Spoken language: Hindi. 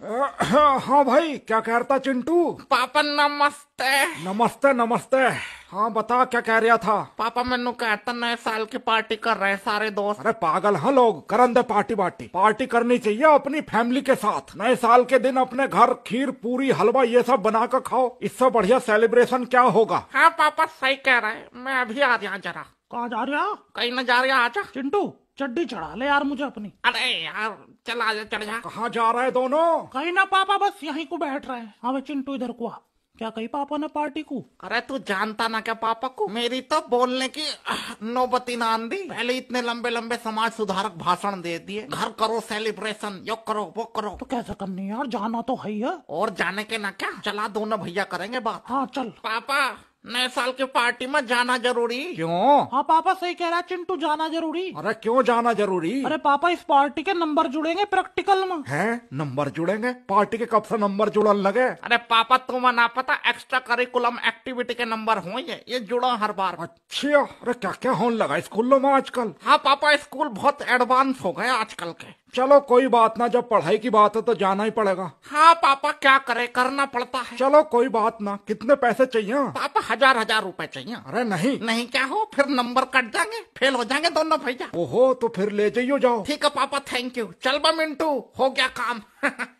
हाँ भाई क्या कह रहा था चिंटू पापा नमस्ते नमस्ते नमस्ते हाँ बता क्या कह रहा था पापा मैनू कहता नए साल की पार्टी कर रहे सारे दोस्त अरे पागल हाँ लोग करन दे पार्टी बार्टी पार्टी करनी चाहिए अपनी फैमिली के साथ नए साल के दिन अपने घर खीर पूरी हलवा ये सब बना कर खाओ इससे बढ़िया सेलिब्रेशन क्या होगा हाँ पापा सही कह रहे हैं मैं अभी आ रहा जरा कहाँ जा रहा कहीं न जा रहा आजा चिंटू चड्डी चढ़ा ले यार मुझे अपनी अरे यार चल जा चढ़ जा कहाँ जा रहे दोनों कहीं ना पापा बस यहीं को बैठ रहे हैं हाँ चिंटू इधर को क्या कही पापा ने पार्टी को अरे तू जानता ना क्या पापा को मेरी तो बोलने की नौबती ना आंदी पहले इतने लंबे लंबे समाज सुधारक भाषण दे दिए घर करो सेलिब्रेशन यो करो वो करो तो कैसे करनी यार जाना तो है और जाने के ना क्या चला दोनों भैया करेंगे बात हाँ चल पापा नए साल की पार्टी में जाना जरूरी क्यों हाँ पापा सही कह रहा है चिंटू जाना जरूरी अरे क्यों जाना जरूरी अरे पापा इस पार्टी के नंबर जुड़ेंगे प्रैक्टिकल में हैं नंबर जुड़ेंगे पार्टी के कब से नंबर जुड़न लगे अरे पापा तुम्हें ना पता एक्स्ट्रा करिकुलम एक्टिविटी के नंबर ये ये जुड़ा हर बार अच्छा अरे क्या क्या होने लगा स्कूलों में आजकल हाँ पापा स्कूल बहुत एडवांस हो गए आजकल के चलो कोई बात ना जब पढ़ाई की बात है तो जाना ही पड़ेगा हाँ पापा क्या करे करना पड़ता है चलो कोई बात ना कितने पैसे चाहिए पापा हजार हजार रुपए चाहिए अरे नहीं नहीं क्या हो फिर नंबर कट जाएंगे फेल हो जाएंगे दोनों भैया ओहो तो फिर ले जाइयो जाओ ठीक है पापा थैंक यू चल बा मिंटू हो गया काम